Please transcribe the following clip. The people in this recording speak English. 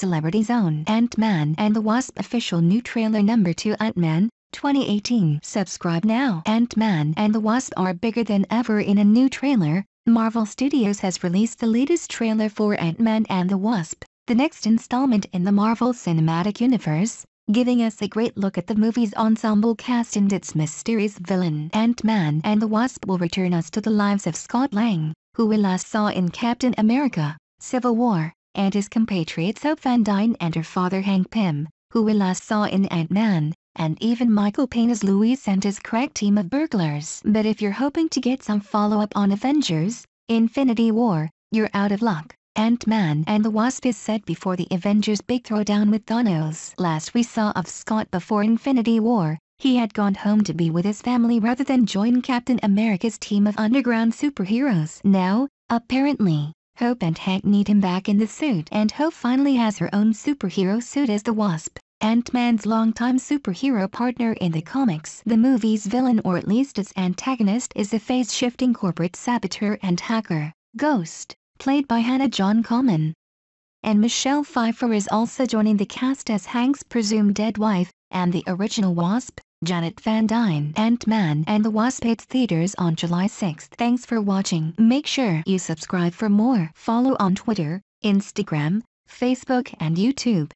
Celebrity Zone Ant-Man and the Wasp official new trailer number 2 Ant-Man 2018 Subscribe now Ant-Man and the Wasp are bigger than ever in a new trailer. Marvel Studios has released the latest trailer for Ant-Man and the Wasp, the next installment in the Marvel Cinematic Universe, giving us a great look at the movie's ensemble cast and its mysterious villain. Ant-Man and the Wasp will return us to the lives of Scott Lang, who we last saw in Captain America, Civil War and his compatriots Hope Van Dyne and her father Hank Pym, who we last saw in Ant-Man, and even Michael Payne as Louise and his crack team of burglars. But if you're hoping to get some follow-up on Avengers, Infinity War, you're out of luck. Ant-Man and the Wasp is set before the Avengers' big throwdown with Thanos. Last we saw of Scott before Infinity War, he had gone home to be with his family rather than join Captain America's team of underground superheroes. Now, apparently, Hope and Hank need him back in the suit and Hope finally has her own superhero suit as the Wasp, Ant-Man's longtime superhero partner in the comics. The movie's villain or at least its antagonist is a phase-shifting corporate saboteur and hacker, Ghost, played by Hannah John Common. And Michelle Pfeiffer is also joining the cast as Hank's presumed dead wife and the original Wasp, Janet Van Dyne, Ant-Man and the Wasp hits theaters on July 6. Thanks for watching. Make sure you subscribe for more. Follow on Twitter, Instagram, Facebook and YouTube.